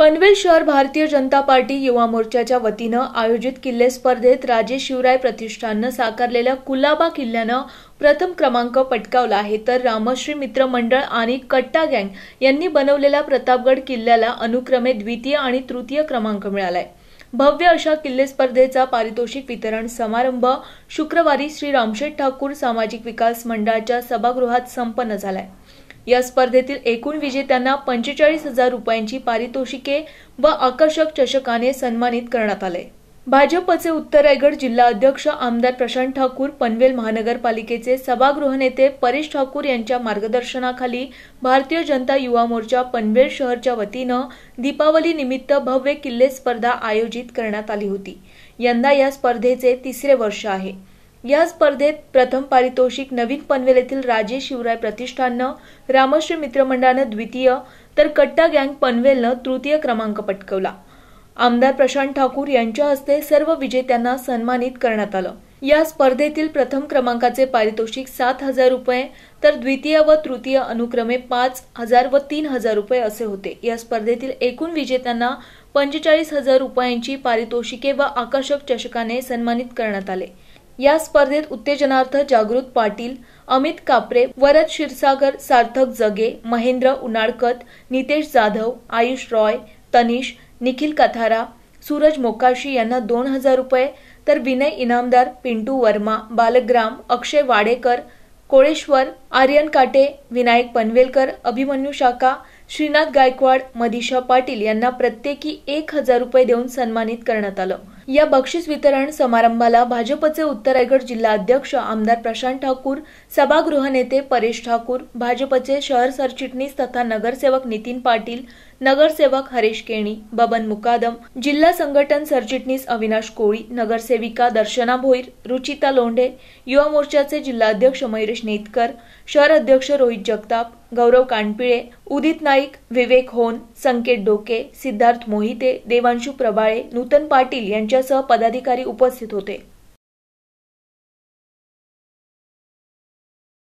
पनवेल शहर भारतीय जनता पार्टी युवा मोर्चाच्या वतीनं आयोजित किल्ले स्पर्धेत राजे शिवराय प्रतिष्ठाननं साकारलेल्या कुलाबा किल्ल्यानं प्रथम क्रमांक पटकावला आहे तर रामश्री मित्र मंडळ आणि कट्टा गँग यांनी बनवलेल्या प्रतापगड किल्ल्याला अनुक्रमे द्वितीय आणि तृतीय क्रमांक मिळालाय भव्य अशा किल्ले स्पर्धेचा पारितोषिक वितरण समारंभ शुक्रवारी श्री रामशेठ ठाकूर सामाजिक विकास मंडळाच्या सभागृहात संपन्न झालाय या स्पर्धेतील एकूण विजेत्यांना पंचेचाळीस हजार रुपयांची पारितोषिके व आकर्षक चषकाने सन्मानित करण्यात आले भाजपचे उत्तर रायगड जिल्हा अध्यक्ष आमदार प्रशांत ठाकूर पनवेल महानगरपालिकेचे सभागृह नेते परेश ठाकूर यांच्या मार्गदर्शनाखाली भारतीय जनता युवा मोर्चा पनवेल शहरच्या वतीनं दीपावली निमित्त भव्य किल्ले स्पर्धा आयोजित करण्यात आली होती यंदा या स्पर्धेचे तिसरे वर्ष आहे या स्पर्धेत प्रथम पारितोषिक नवीन पनवेल येथील राजे शिवराय प्रतिष्ठाननं रामश्री मित्रमंडळानं द्वितीय तर कट्टा गँग पनवेलनं तृतीय क्रमांक पटकवला आमदार प्रशांत ठाकूर यांच्या हस्ते सर्व विजेत्यांना सन्मानित करण्यात आलं या स्पर्धेतील प्रथम क्रमांकाचे पारितोषिक सात हजार रुपये तर द्वितीय व तृतीय अनुक्रमे पाच हजार व तीन हजार रुपये असे होते या स्पर्धेतील एकूण विजेत्यांना पंचेचाळीस हजार रुपयांची पारितोषिके व आकर्षक चषकाने सन्मानित करण्यात आले या स्पर्धेत उत्तेजनार्थ जागृत पाटील अमित कापरे वरद क्षीरसागर सार्थक जगे महेंद्र उनाडकत नितेश जाधव आयुष रॉय तनिष निखिल कथारा सूरज मोकाशी यांना दोन हजार रुपये तर विनय इनामदार पिंटू वर्मा बालग्राम अक्षय वाडेकर कोळेश्वर आर्यन काटे विनायक पनवेलकर अभिमन्यू शाखा श्रीनाथ गायकवाड मधीशा पाटील यांना प्रत्येकी एक हजार रुपये देऊन सन्मानित करण्यात आलं या बक्षीस वितरण समारंभाला भाजपचे उत्तर जिल्हा अध्यक्ष आमदार प्रशांत ठाकूर सभागृह नेते परेश ठाकूर भाजपचे शहर सरचिटणीस तथा नगरसेवक नितीन पाटील नगरसेवक हरेश केणी बबन मुकादम जिल्हा संघटन सरचिटणीस अविनाश कोळी नगरसेविका दर्शना भोईर रुचिता लोंढे युवा मोर्चाचे जिल्हाध्यक्ष मयुरेश नेतकर शहर अध्यक्ष रोहित जगताप गौरव कानपिळे उदित नाईक विवेक होन संकेत डोके सिद्धार्थ मोहिते देवांशू प्रभाळे नूतन पाटील यांच्या सह पदाधिकारी उपस्थित होते